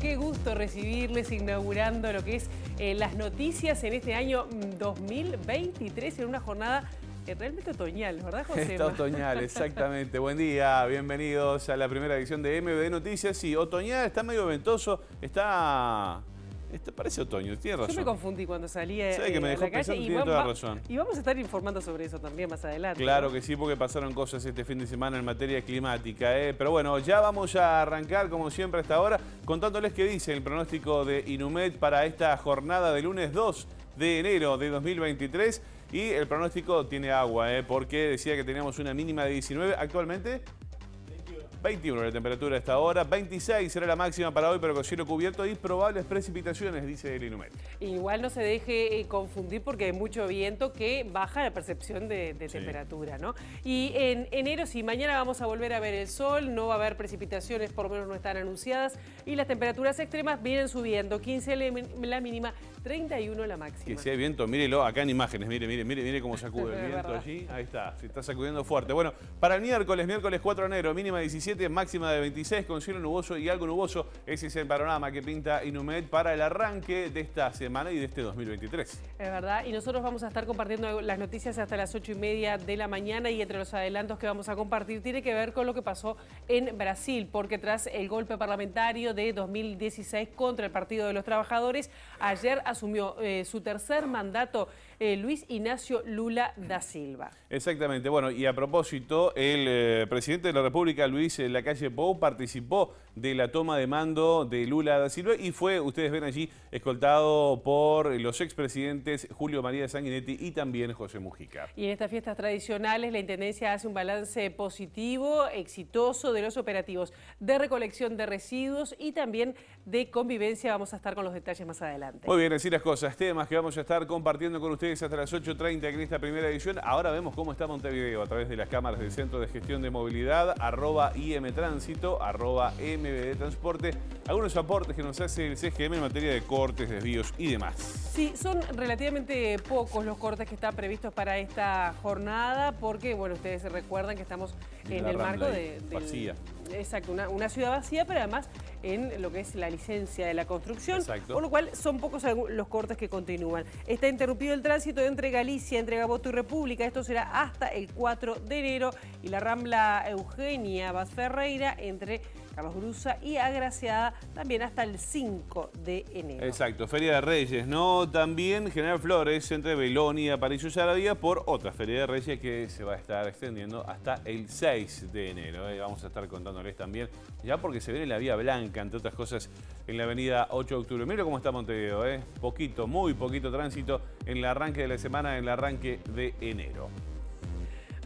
qué gusto recibirles inaugurando lo que es eh, las noticias en este año 2023 mm, en una jornada eh, realmente otoñal, ¿verdad, José? Está otoñal, exactamente. Buen día, bienvenidos a la primera edición de MBD Noticias. Sí, otoñal, está medio ventoso, está este parece otoño, tiene razón. Yo me confundí cuando salí eh, a la calle y, razón. y vamos a estar informando sobre eso también más adelante. Claro que sí, porque pasaron cosas este fin de semana en materia climática. Eh. Pero bueno, ya vamos a arrancar como siempre hasta ahora contándoles qué dice el pronóstico de Inumet para esta jornada de lunes 2 de enero de 2023. Y el pronóstico tiene agua, eh, porque decía que teníamos una mínima de 19, actualmente 21 la temperatura a esta hora, 26 será la máxima para hoy, pero con cielo cubierto y probables precipitaciones, dice el Inumet. Igual no se deje eh, confundir porque hay mucho viento que baja la percepción de, temperatura, ¿no? Y en enero, sí, mañana vamos a volver a ver el sol, no va a haber precipitaciones, por lo menos no están anunciadas, y las temperaturas extremas vienen subiendo, 15 la mínima, 31 la máxima. Que si hay viento, mírelo acá en imágenes, mire, mire, mire, mire cómo sacude el viento allí, ahí está, se está sacudiendo fuerte. Bueno, para el miércoles, miércoles 4 de enero, mínima 17, máxima de 26, con cielo nuboso y algo nuboso. Ese es el panorama que pinta Inumed para el arranque de esta semana y de este 2023. Es verdad, y nosotros vamos a estar compartiendo las noticias hasta las 8 y media de la mañana y entre los adelantos que vamos a compartir tiene que ver con lo que pasó en Brasil, porque tras el golpe parlamentario de 2016 contra el Partido de los Trabajadores, ayer asumió eh, su tercer mandato eh, Luis Ignacio Lula da Silva. Exactamente. Bueno, y a propósito, el eh, presidente de la República, Luis la calle Pou, participó de la toma de mando de Lula da Silva y fue, ustedes ven allí, escoltado por los expresidentes Julio María Sanguinetti y también José Mujica. Y en estas fiestas tradicionales, la Intendencia hace un balance positivo, exitoso de los operativos de recolección de residuos y también de convivencia. Vamos a estar con los detalles más adelante. Muy bien, decir las cosas, temas que vamos a estar compartiendo con ustedes hasta las 8.30 en esta primera edición. Ahora vemos cómo está Montevideo a través de las cámaras del Centro de Gestión de Movilidad, arroba IM Tránsito, arroba MBD Transporte. Algunos aportes que nos hace el CGM en materia de cortes, desvíos y demás. Sí, son relativamente pocos los cortes que están previstos para esta jornada porque, bueno, ustedes se recuerdan que estamos en el marco de... vacía. Exacto, una, ciudad vacía, pero además en lo que es la licencia de la construcción, por lo cual son pocos los cortes que continúan. Está interrumpido el tránsito entre Galicia, entre Gaboto y República, esto será hasta el 4 de enero, y la Rambla Eugenia Basferreira Ferreira entre Carlos Brusa y agraciada también hasta el 5 de enero. Exacto, Feria de Reyes, ¿no? También General Flores entre París y Aparicio por otra Feria de Reyes que se va a estar extendiendo hasta el 6 de enero. ¿eh? Vamos a estar contándoles también, ya porque se viene la Vía Blanca, entre otras cosas, en la avenida 8 de octubre. Mira cómo está Montevideo, ¿eh? Poquito, muy poquito tránsito en el arranque de la semana, en el arranque de enero.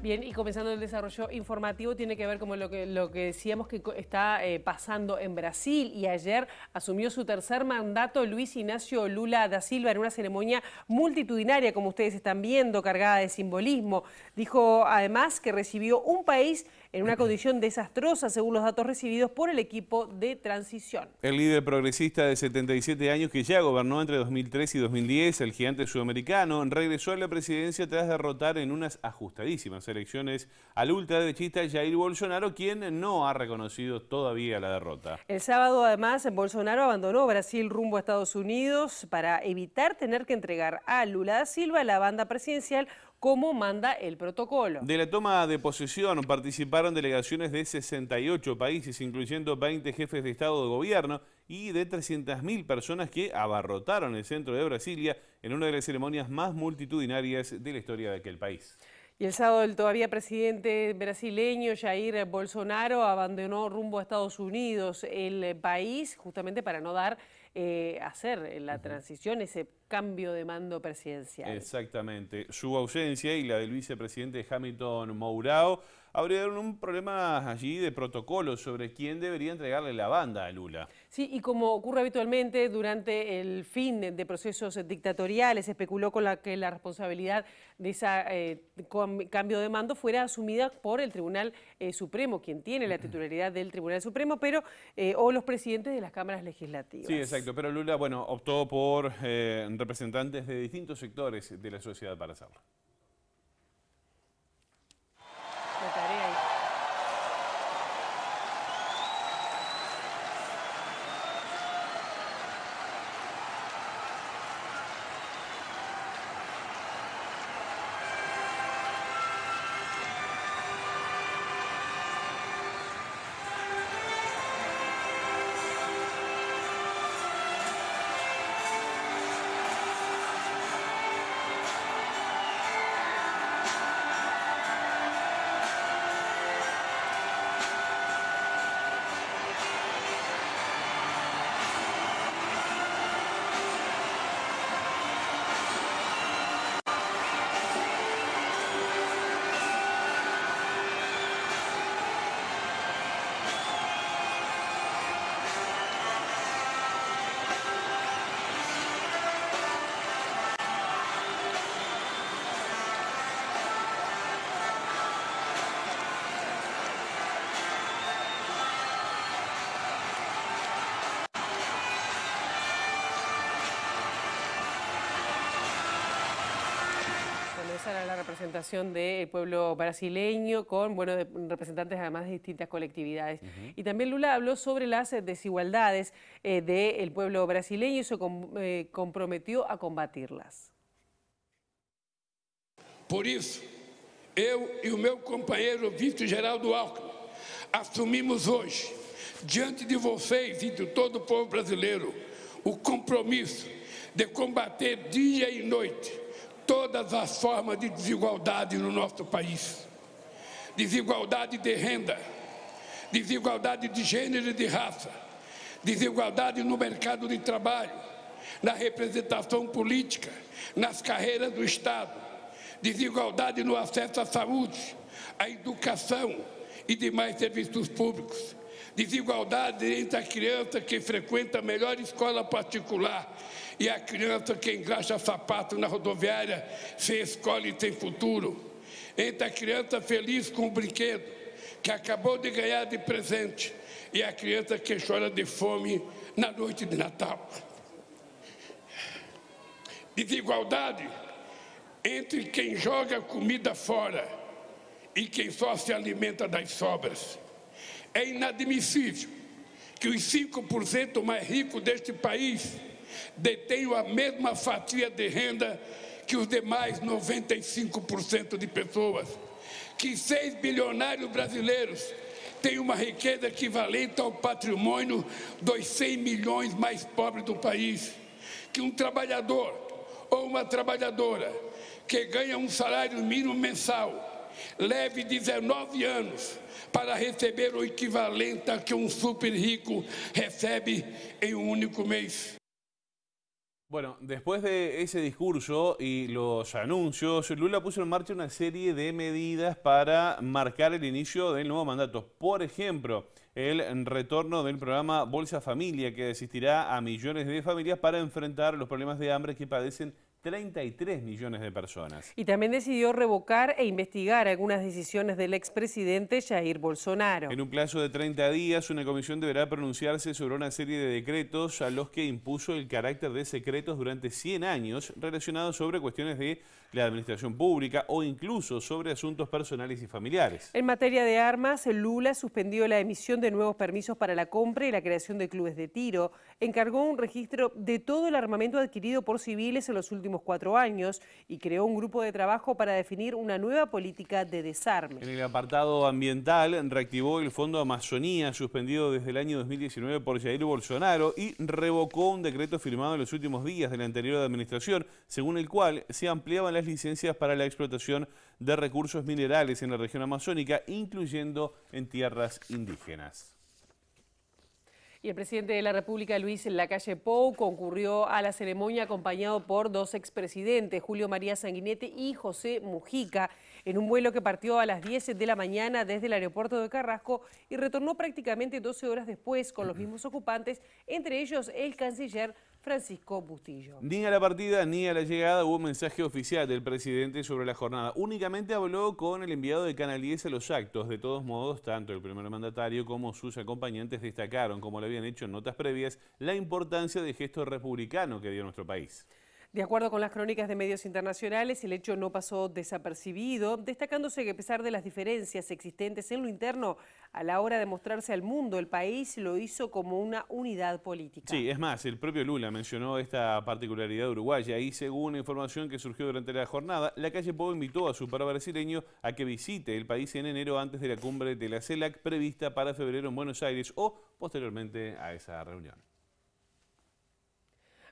Bien, y comenzando el desarrollo informativo, tiene que ver como lo que, lo que decíamos que está eh, pasando en Brasil y ayer asumió su tercer mandato Luis Ignacio Lula da Silva en una ceremonia multitudinaria, como ustedes están viendo, cargada de simbolismo. Dijo además que recibió un país en una condición desastrosa, según los datos recibidos por el equipo de transición. El líder progresista de 77 años que ya gobernó entre 2003 y 2010, el gigante sudamericano, regresó a la presidencia tras derrotar en unas ajustadísimas elecciones al ultraderechista Jair Bolsonaro, quien no ha reconocido todavía la derrota. El sábado, además, Bolsonaro abandonó Brasil rumbo a Estados Unidos para evitar tener que entregar a Lula da Silva la banda presidencial cómo manda el protocolo. De la toma de posesión participaron delegaciones de 68 países, incluyendo 20 jefes de Estado de Gobierno y de 300.000 personas que abarrotaron el centro de Brasilia en una de las ceremonias más multitudinarias de la historia de aquel país. Y el sábado el todavía presidente brasileño Jair Bolsonaro abandonó rumbo a Estados Unidos el país justamente para no dar eh, hacer la transición, ese cambio de mando presidencial. Exactamente. Su ausencia y la del vicepresidente Hamilton Mourao abrieron un problema allí de protocolo sobre quién debería entregarle la banda a Lula. Sí, y como ocurre habitualmente durante el fin de procesos dictatoriales, especuló con la que la responsabilidad de ese eh, cambio de mando fuera asumida por el Tribunal eh, Supremo, quien tiene la titularidad del Tribunal Supremo, pero eh, o los presidentes de las cámaras legislativas. Sí, exacto, pero Lula, bueno, optó por representantes de distintos sectores de la sociedad para hacerlo. representación del pueblo brasileño con bueno, representantes además de distintas colectividades. Y también Lula habló sobre las eh, desigualdades eh, del pueblo brasileño y se eh, comprometió a combatirlas. Por eso, eu e o meu companheiro Geraldo Alckmin assumimos hoje, diante de vocês y e de todo o povo brasileiro, o compromisso de combater día e noite todas as formas de desigualdade no nosso país: desigualdade de renda, desigualdade de gênero e de raça, desigualdade no mercado de trabalho, na representação política, nas carreiras do Estado, desigualdade no acesso à saúde, à educação e demais serviços públicos desigualdade entre a criança que frequenta a melhor escola particular e a criança que engraxa sapato na rodoviária sem escolhe e sem futuro. Entre a criança feliz com o brinquedo que acabou de ganhar de presente e a criança que chora de fome na noite de Natal. Desigualdade entre quem joga comida fora e quem só se alimenta das sobras. É inadmissível que os 5% mais ricos deste país detenho a mesma fatia de renda que os demais 95% de pessoas. Que 6 bilionários brasileiros têm uma riqueza equivalente ao patrimônio dos 100 milhões mais pobres do país. Que um trabalhador ou uma trabalhadora que ganha um salário mínimo mensal leve 19 anos para receber o equivalente a que um super rico recebe em um único mês. Bueno, después de ese discurso y los anuncios, Lula puso en marcha una serie de medidas para marcar el inicio del nuevo mandato. Por ejemplo, el retorno del programa Bolsa Familia, que asistirá a millones de familias para enfrentar los problemas de hambre que padecen 33 millones de personas. Y también decidió revocar e investigar algunas decisiones del expresidente Jair Bolsonaro. En un plazo de 30 días, una comisión deberá pronunciarse sobre una serie de decretos a los que impuso el carácter de secretos durante 100 años relacionados sobre cuestiones de la administración pública o incluso sobre asuntos personales y familiares. En materia de armas, Lula suspendió la emisión de nuevos permisos para la compra y la creación de clubes de tiro, encargó un registro de todo el armamento adquirido por civiles en los últimos cuatro años y creó un grupo de trabajo para definir una nueva política de desarme. En el apartado ambiental, reactivó el Fondo Amazonía, suspendido desde el año 2019 por Jair Bolsonaro y revocó un decreto firmado en los últimos días de la anterior administración, según el cual se ampliaban las licencias para la explotación de recursos minerales en la región amazónica, incluyendo en tierras indígenas. Y el presidente de la República, Luis Lacalle Pou, concurrió a la ceremonia acompañado por dos expresidentes, Julio María Sanguinete y José Mujica, en un vuelo que partió a las 10 de la mañana desde el aeropuerto de Carrasco y retornó prácticamente 12 horas después con los mismos ocupantes, entre ellos el canciller Francisco Bustillo. Ni a la partida ni a la llegada hubo mensaje oficial del presidente sobre la jornada. Únicamente habló con el enviado de Canal 10 a los actos. De todos modos, tanto el primer mandatario como sus acompañantes destacaron, como lo habían hecho en notas previas, la importancia del gesto republicano que dio nuestro país. De acuerdo con las crónicas de medios internacionales, el hecho no pasó desapercibido, destacándose que a pesar de las diferencias existentes en lo interno, a la hora de mostrarse al mundo, el país lo hizo como una unidad política. Sí, es más, el propio Lula mencionó esta particularidad uruguaya y según información que surgió durante la jornada, la calle Pau invitó a su par brasileño a que visite el país en enero antes de la cumbre de la CELAC prevista para febrero en Buenos Aires o posteriormente a esa reunión.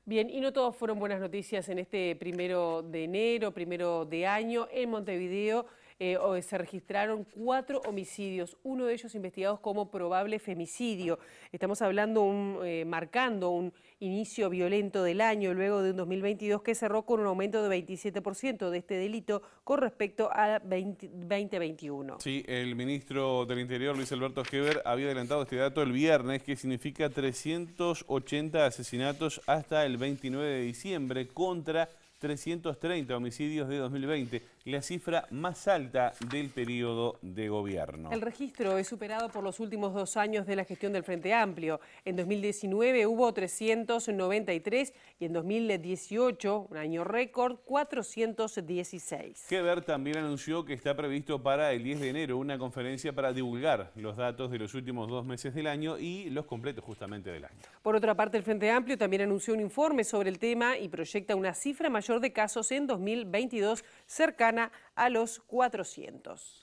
Bien, y no todas fueron buenas noticias en este primero de enero, primero de año en Montevideo. Eh, se registraron cuatro homicidios, uno de ellos investigados como probable femicidio. Estamos hablando, un, eh, marcando un inicio violento del año, luego de un 2022 que cerró con un aumento de 27% de este delito con respecto a 2021. Sí, el ministro del Interior, Luis Alberto Heber, había adelantado este dato el viernes, que significa 380 asesinatos hasta el 29 de diciembre contra 330 homicidios de 2020, la cifra más alta del periodo de gobierno. El registro es superado por los últimos dos años de la gestión del Frente Amplio. En 2019 hubo 393 y en 2018, un año récord, 416. Keber también anunció que está previsto para el 10 de enero una conferencia para divulgar los datos de los últimos dos meses del año y los completos justamente del año. Por otra parte, el Frente Amplio también anunció un informe sobre el tema y proyecta una cifra mayor de casos en 2022, cercana a los 400.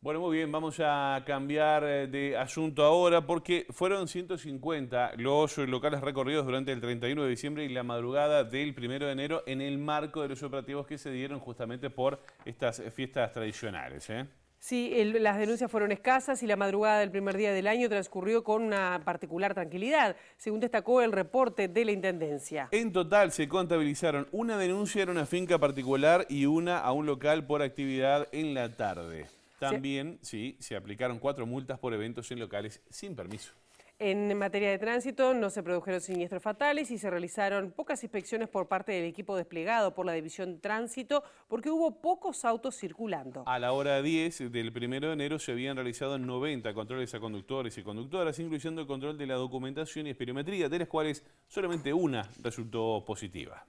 Bueno, muy bien, vamos a cambiar eh, de asunto ahora porque fueron 150 los locales recorridos durante el 31 de diciembre y la madrugada del 1 de enero en el marco de los operativos que se dieron justamente por estas fiestas tradicionales. ¿eh? Sí, las denuncias fueron escasas y la madrugada del primer día del año transcurrió con una particular tranquilidad, según destacó el reporte de la Intendencia. En total se contabilizaron una denuncia en una finca particular y una a un local por actividad en la tarde. También, sí, se aplicaron cuatro multas por eventos en locales sin permiso. En materia de tránsito no se produjeron siniestros fatales y se realizaron pocas inspecciones por parte del equipo desplegado por la División Tránsito porque hubo pocos autos circulando. A la hora 10 del 1 de enero se habían realizado 90 controles a conductores y conductoras, incluyendo el control de la documentación y espirometría, de las cuales solamente una resultó positiva.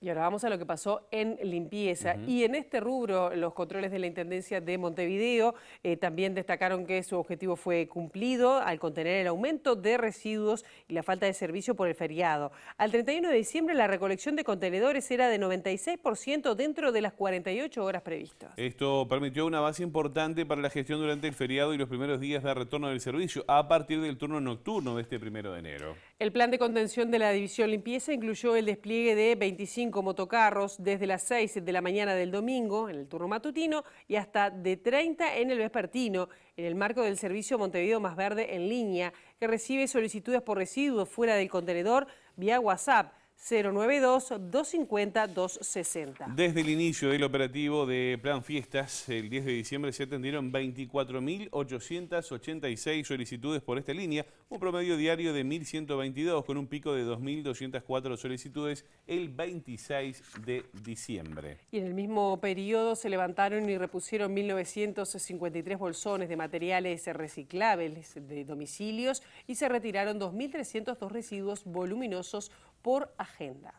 Y ahora vamos a lo que pasó en limpieza. Y en este rubro, los controles de la Intendencia de Montevideo eh, también destacaron que su objetivo fue cumplido al contener el aumento de residuos y la falta de servicio por el feriado. Al 31 de diciembre, la recolección de contenedores era de 96% dentro de las 48 horas previstas. Esto permitió una base importante para la gestión durante el feriado y los primeros días de retorno del servicio, a partir del turno nocturno de este primero de enero. El plan de contención de la División Limpieza incluyó el despliegue de 25 como motocarros desde las 6 de la mañana del domingo en el turno matutino y hasta de 30 en el vespertino en el marco del servicio Montevideo Más Verde en línea que recibe solicitudes por residuos fuera del contenedor vía WhatsApp 092-250-260. Desde el inicio del operativo de Plan Fiestas, el 10 de diciembre se atendieron 24.886 solicitudes por esta línea, un promedio diario de 1.122 con un pico de 2.204 solicitudes el 26 de diciembre. Y en el mismo periodo se levantaron y repusieron 1.953 bolsones de materiales reciclables de domicilios y se retiraron 2.302 residuos voluminosos por agenda.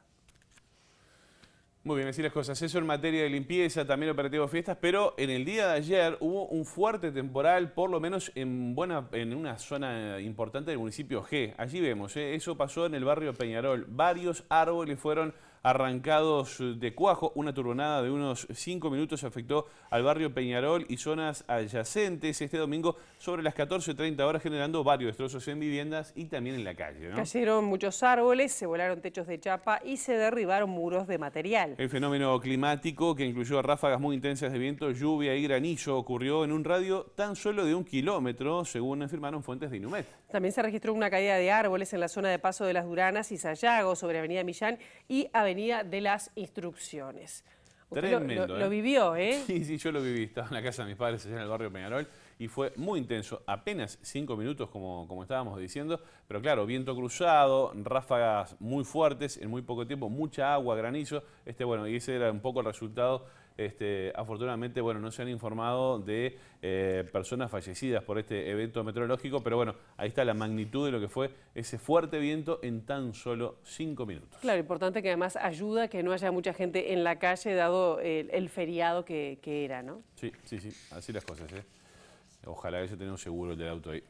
Muy bien, decir las cosas. Eso en materia de limpieza, también operativo de fiestas, pero en el día de ayer hubo un fuerte temporal, por lo menos en, buena, en una zona importante del municipio G. Allí vemos, ¿eh? eso pasó en el barrio Peñarol. Varios árboles fueron arrancados de cuajo. Una turbonada de unos 5 minutos afectó al barrio Peñarol y zonas adyacentes este domingo sobre las 14.30 horas, generando varios destrozos en viviendas y también en la calle. Cayeron muchos árboles, se volaron techos de chapa y se derribaron muros de material. El fenómeno climático, que incluyó ráfagas muy intensas de viento, lluvia y granizo, ocurrió en un radio tan solo de un kilómetro, según afirmaron fuentes de Inumet. También se registró una caída de árboles en la zona de paso de las Duranas y Sayago, sobre Avenida Millán y Avenida venía de las Instrucciones. Usted lo, ¿eh? vivió, ¿eh? Sí, sí, yo lo viví. Estaba en la casa de mis padres allá en el barrio Peñarol y fue muy intenso. Apenas cinco minutos, como, como estábamos diciendo, pero claro, viento cruzado, ráfagas muy fuertes, en muy poco tiempo, mucha agua, granizo. Este, bueno, y ese era un poco el resultado este, afortunadamente, bueno, no se han informado de eh, personas fallecidas por este evento meteorológico, pero bueno, ahí está la magnitud de lo que fue ese fuerte viento en tan solo cinco minutos. Claro, importante que además ayuda que no haya mucha gente en la calle, dado el, feriado que, era, ¿no? Sí, sí, sí, así las cosas, ¿eh? Ojalá que se tenga un seguro el del auto ahí.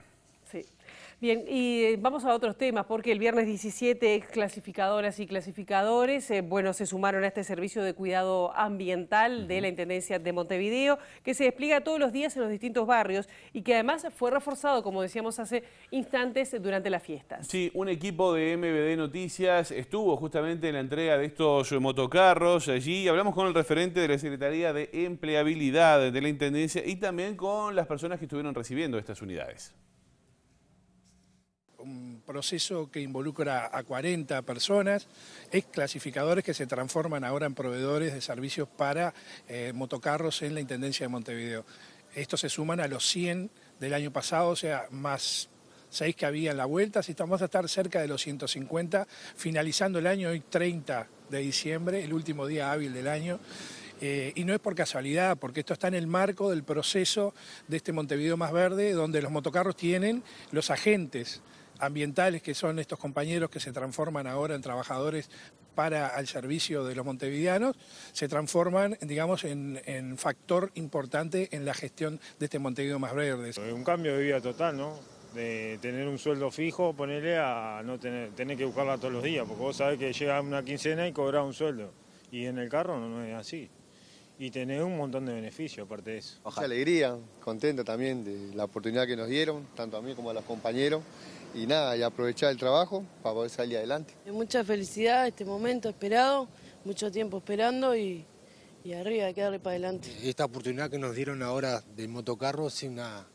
Bien, y vamos a otros temas, porque el viernes 17 ex clasificadoras y clasificadores, eh, bueno, se sumaron a este servicio de cuidado ambiental de la Intendencia de Montevideo, que se despliega todos los días en los distintos barrios y que además fue reforzado, como decíamos hace instantes, durante las fiestas. Sí, un equipo de MBD Noticias estuvo justamente en la entrega de estos motocarros allí. Hablamos con el referente de la Secretaría de Empleabilidad de la Intendencia y también con las personas que estuvieron recibiendo estas unidades proceso que involucra a 40 personas, ex clasificadores que se transforman ahora en proveedores de servicios para eh, motocarros en la Intendencia de Montevideo. Estos se suman a los 100 del año pasado, o sea, más 6 que había en la vuelta, así estamos a estar cerca de los 150, finalizando el año hoy 30 de diciembre, el último día hábil del año. Eh, y no es por casualidad, porque esto está en el marco del proceso de este Montevideo más verde, donde los motocarros tienen los agentes ambientales que son estos compañeros que se transforman ahora en trabajadores para el servicio de los montevideanos, se transforman, digamos, en, factor importante en la gestión de este Montevideo más verde. Un cambio de vida total, ¿no? De tener un sueldo fijo, ponerle a no tener, tener que buscarla todos los días, porque vos sabés que llega una quincena y cobra un sueldo. Y en el carro no, es así y tener un montón de beneficios aparte de eso. Ojalá. Alegría, contenta también de la oportunidad que nos dieron, tanto a mí como a los compañeros y nada, y aprovechar el trabajo para poder salir adelante. Mucha felicidad este momento esperado, mucho tiempo esperando y, arriba, hay que para adelante. Esta oportunidad que nos dieron ahora del motocarro es una,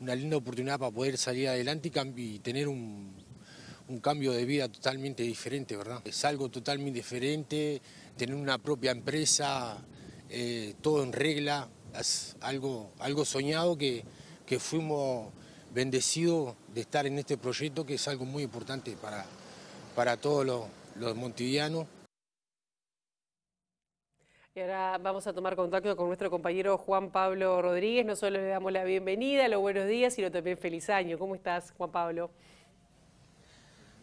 una linda oportunidad para poder salir adelante y, tener un, cambio de vida totalmente diferente, ¿verdad? Es algo totalmente diferente, tener una propia empresa, eh, todo en regla, es algo, algo soñado que, que fuimos bendecido de estar en este proyecto que es algo muy importante para, para todos los, los Y ahora vamos a tomar contacto con nuestro compañero Juan Pablo Rodríguez. No solo le damos la bienvenida, los buenos días, sino también feliz año. ¿Cómo estás, Juan Pablo?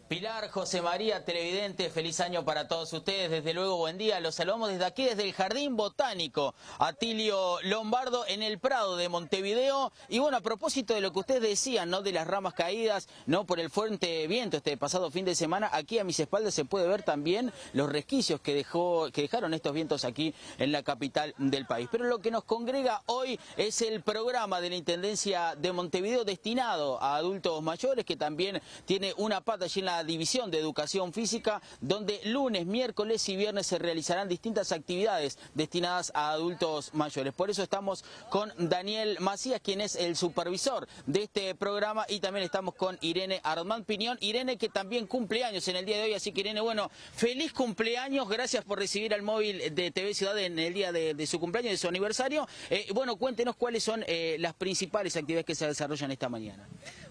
Pilar, José María, televidente, feliz año para todos ustedes. Desde luego, buen día. Los saludamos desde aquí, desde el Jardín Botánico Atilio Lombardo en el Prado de Montevideo. Y bueno, a propósito de lo que ustedes decían, ¿no? De las ramas caídas, ¿no? Por el fuerte viento este pasado fin de semana, aquí a mis espaldas se puede ver también los resquicios que, dejó, que dejaron estos vientos aquí en la capital del país. Pero lo que nos congrega hoy es el programa de la Intendencia de Montevideo destinado a adultos mayores que también tiene una pata allí en la División de Educación Física, donde lunes, miércoles y viernes se realizarán distintas actividades destinadas a adultos mayores. Por eso estamos con Daniel Macías, quien es el supervisor de este programa, y también estamos con Irene Armand Piñón. Irene, que también cumple años en el día de hoy, así que Irene, bueno, feliz cumpleaños, gracias por recibir al móvil de TV Ciudad en el día de, su cumpleaños, de su aniversario. Eh, bueno, cuéntenos cuáles son eh, las principales actividades que se desarrollan esta mañana.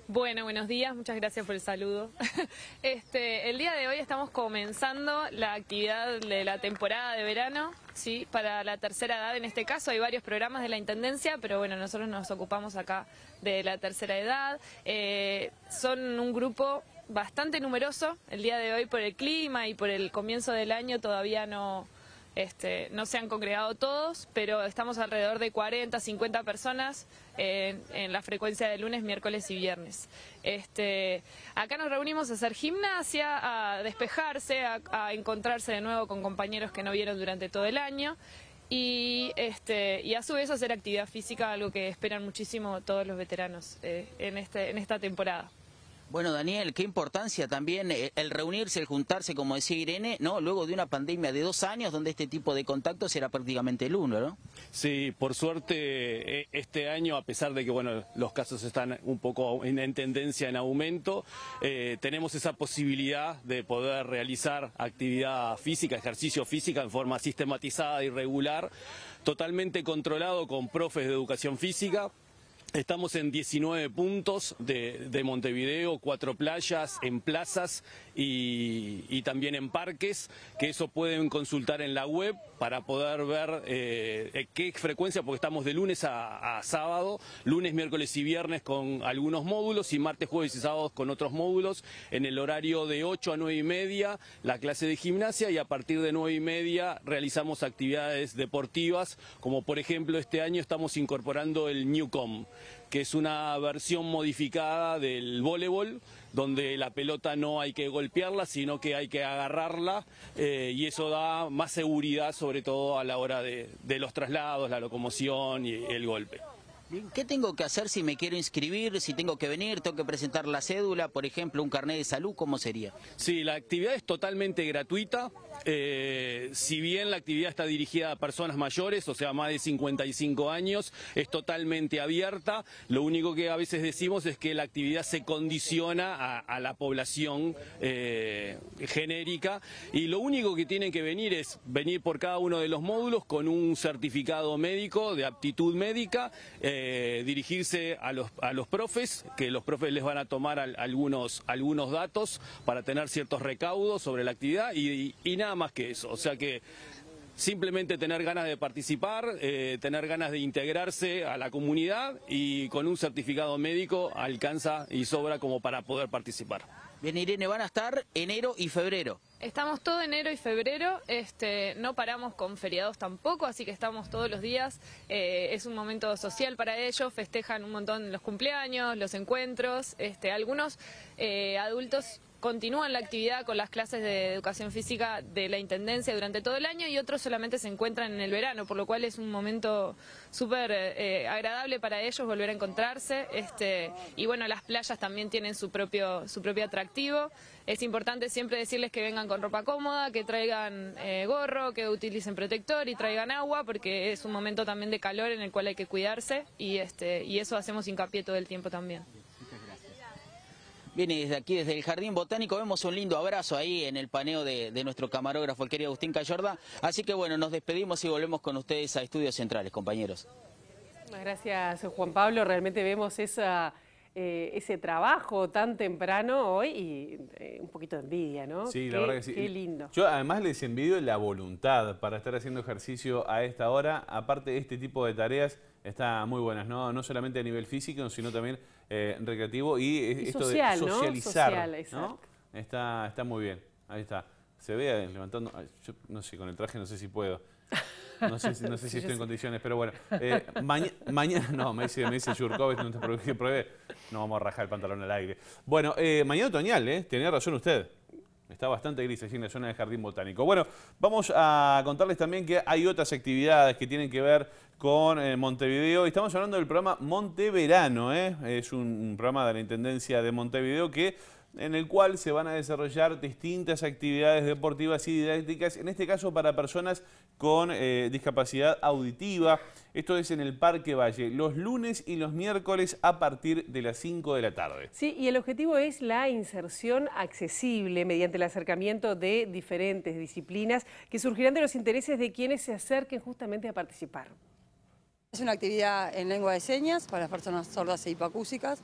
Bueno, buenos días, muchas gracias por el saludo. Este, el día de hoy estamos comenzando la actividad de la temporada de verano, ¿sí? Para la tercera edad en este caso, hay varios programas de la Intendencia, pero bueno, nosotros nos ocupamos acá de la tercera edad. Eh, son un grupo bastante numeroso, el día de hoy por el clima y por el comienzo del año todavía no este, no se han congregado todos, pero estamos alrededor de 40, 50 personas en, la frecuencia de lunes, miércoles y viernes. Este, acá nos reunimos a hacer gimnasia, a despejarse, a, encontrarse de nuevo con compañeros que no vieron durante todo el año y, este, a su vez hacer actividad física, algo que esperan muchísimo todos los veteranos eh, en esta temporada. Bueno, Daniel, qué importancia también eh, el reunirse, el juntarse, como decía Irene, ¿no? Luego de una pandemia de dos años donde este tipo de contactos era prácticamente el uno, ¿no? Sí, por suerte eh, este año, a pesar de que, bueno, los casos están un poco en, tendencia en aumento, eh, tenemos esa posibilidad de poder realizar actividad física, ejercicio físico, en forma sistematizada y regular, totalmente controlado con profes de educación física, Estamos en 19 puntos de, Montevideo, cuatro playas, en plazas y, también en parques, que eso pueden consultar en la web para poder ver eh, qué frecuencia, porque estamos de lunes a, sábado, lunes, miércoles y viernes con algunos módulos y martes, jueves y sábados con otros módulos, en el horario de 8 a 9 y media la clase de gimnasia y a partir de 9 y media realizamos actividades deportivas, como por ejemplo este año estamos incorporando el Newcom que es una versión modificada del voleibol, donde la pelota no hay que golpearla, sino que hay que agarrarla eh, y eso da más seguridad, sobre todo a la hora de, de los traslados, la locomoción y el golpe. ¿Qué tengo que hacer si me quiero inscribir? Si tengo que venir, tengo que presentar la cédula, por ejemplo, un carnet de salud, ¿cómo sería? Sí, la actividad es totalmente gratuita. Eh, si bien la actividad está dirigida a personas mayores, o sea, más de 55 años, es totalmente abierta. Lo único que a veces decimos es que la actividad se condiciona a, la población eh, genérica y lo único que tienen que venir es venir por cada uno de los módulos con un certificado médico de aptitud médica, eh, dirigirse a los, a los profes, que los profes les van a tomar algunos, algunos datos para tener ciertos recaudos sobre la actividad y, y nada más que eso. O sea que simplemente tener ganas de participar, eh, tener ganas de integrarse a la comunidad y con un certificado médico alcanza y sobra como para poder participar. Bien, Irene, van a estar enero y febrero. Estamos todo enero y febrero, este, no paramos con feriados tampoco, así que estamos todos los días. Eh, es un momento social para ellos, festejan un montón los cumpleaños, los encuentros. Este, algunos eh, adultos continúan la actividad con las clases de educación física de la Intendencia durante todo el año y otros solamente se encuentran en el verano, por lo cual es un momento súper eh, agradable para ellos volver a encontrarse. Este, y bueno, las playas también tienen su propio, su propio atractivo. Es importante siempre decirles que vengan con ropa cómoda, que traigan eh, gorro, que utilicen protector y traigan agua, porque es un momento también de calor en el cual hay que cuidarse y, este, y eso hacemos hincapié todo el tiempo también. Viene desde aquí, desde el Jardín Botánico. Vemos un lindo abrazo ahí en el paneo de, nuestro camarógrafo, el querido Agustín Cayorda. Así que bueno, nos despedimos y volvemos con ustedes a Estudios Centrales, compañeros. Gracias, Juan Pablo. Realmente vemos esa... Eh, ese trabajo tan temprano hoy y eh, un poquito de envidia, ¿no? Sí, la verdad que sí. Qué lindo. Yo además les envidio la voluntad para estar haciendo ejercicio a esta hora. Aparte de este tipo de tareas Está muy buenas, ¿no? No solamente a nivel físico, sino también eh, recreativo y, eh, esto socializar. Está, está muy bien. Ahí está. Se ve eh, levantando. no sé, con el traje no sé si puedo. No sé, si estoy en condiciones, pero bueno. mañana, no, me dice, me dice Jurkovic, no te preocupes, No vamos a rajar el pantalón al aire. Bueno, eh, mañana otoñal, ¿eh? Tenía razón usted. Está bastante gris allí en la zona del Jardín Botánico. Bueno, vamos a contarles también que hay otras actividades que tienen que ver con eh, Montevideo. Y estamos hablando del programa Monteverano, ¿eh? es un programa de la Intendencia de Montevideo que en el cual se van a desarrollar distintas actividades deportivas y didácticas, en este caso para personas con eh, discapacidad auditiva. Esto es en el Parque Valle, los lunes y los miércoles a partir de las 5 de la tarde. Sí, y el objetivo es la inserción accesible mediante el acercamiento de diferentes disciplinas que surgirán de los intereses de quienes se acerquen justamente a participar. Es una actividad en lengua de señas para las personas sordas e hipacúsicas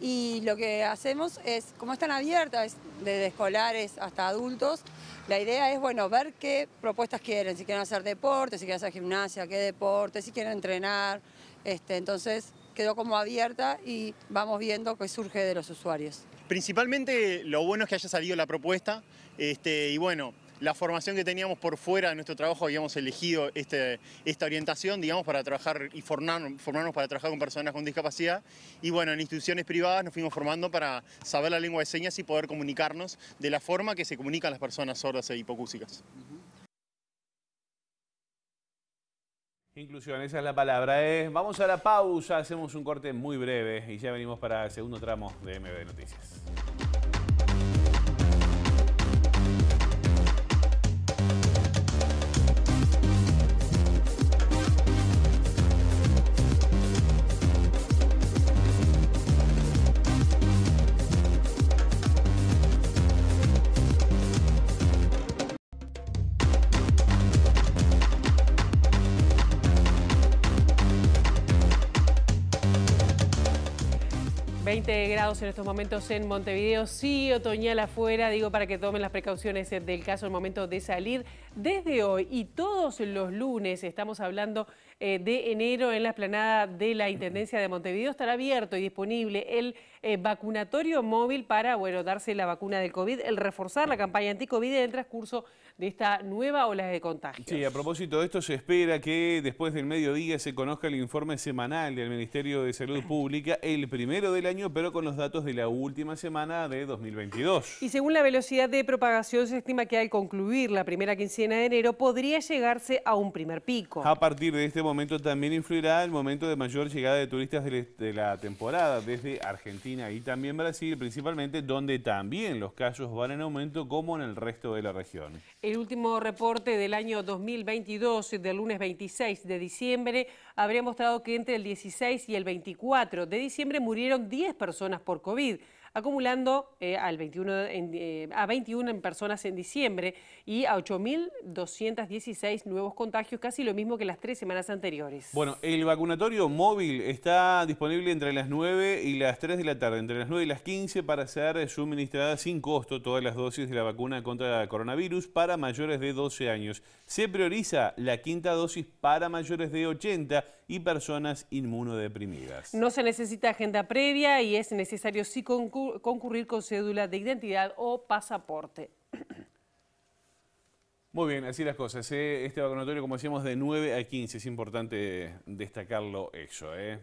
y lo que hacemos es, como están abiertas, desde escolares hasta adultos, la idea es, bueno, ver qué propuestas quieren, si quieren hacer deporte, si quieren hacer gimnasia, qué deporte, si quieren entrenar, este, entonces quedó como abierta y vamos viendo qué surge de los usuarios. Principalmente lo bueno es que haya salido la propuesta este, y bueno, la formación que teníamos por fuera de nuestro trabajo habíamos elegido este, esta orientación, digamos, para trabajar y formarnos para trabajar con personas con discapacidad. Y bueno, en instituciones privadas nos fuimos formando para saber la lengua de señas y poder comunicarnos de la forma que se comunican las personas sordas e hipocúsicas. Inclusión, esa es la palabra. ¿eh? Vamos a la pausa, hacemos un corte muy breve y ya venimos para el segundo tramo de MB Noticias. grados en estos momentos en Montevideo, sí, otoñal afuera, digo para que tomen las precauciones del caso el momento de salir. Desde hoy y todos los lunes, estamos hablando eh, de enero en la esplanada de la Intendencia de Montevideo, estará abierto y disponible el eh, vacunatorio móvil para, bueno, darse la vacuna del COVID, el reforzar la campaña anti-COVID en el transcurso esta nueva ola de contagios. Sí, a propósito de esto, se espera que después del mediodía se conozca el informe semanal del Ministerio de Salud Pública, el primero del año, pero con los datos de la última semana de 2022. Y según la velocidad de propagación, se estima que al concluir la primera quincena de enero podría llegarse a un primer pico. A partir de este momento también influirá el momento de mayor llegada de turistas de la temporada desde Argentina y también Brasil, principalmente, donde también los casos van en aumento como en el resto de la región. El último reporte del año 2022, del lunes 26 de diciembre, habría mostrado que entre el 16 y el 24 de diciembre murieron 10 personas por COVID acumulando eh, al 21 eh, a 21 en personas en diciembre y a 8.216 nuevos contagios, casi lo mismo que las tres semanas anteriores. Bueno, el vacunatorio móvil está disponible entre las 9 y las 3 de la tarde, entre las 9 y las 15 para ser suministrada sin costo todas las dosis de la vacuna contra el coronavirus para mayores de 12 años. Se prioriza la quinta dosis para mayores de 80 y personas inmunodeprimidas. No se necesita agenda previa y es necesario sí concurrir con cédula de identidad o pasaporte. Muy bien, así las cosas. ¿eh? Este vacunatorio, como decíamos, de 9 a 15. Es importante destacarlo eso. ¿eh?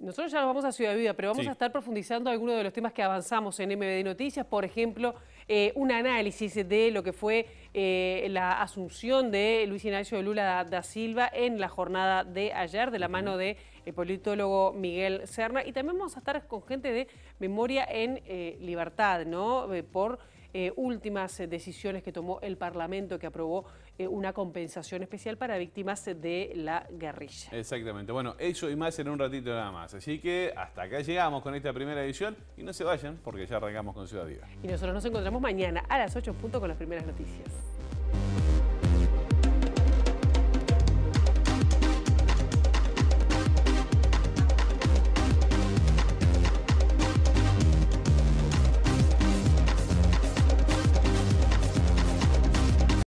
Nosotros ya nos vamos a Ciudad Vida, pero vamos a estar profundizando algunos de los temas que avanzamos en MBD Noticias. Por ejemplo, eh, un análisis de lo que fue eh, la asunción de Luis Ignacio Lula da Silva en la jornada de ayer, de la mano del el politólogo Miguel Serna. Y también vamos a estar con gente de Memoria en Libertad, ¿no? por eh, últimas eh, decisiones que tomó el Parlamento que aprobó eh, una compensación especial para víctimas de la guerrilla. Exactamente. Bueno, eso y más en un ratito nada más. Así que hasta acá llegamos con esta primera edición y no se vayan porque ya arrancamos con Ciudad Viva. Y nosotros nos encontramos mañana a las 8 con las primeras noticias.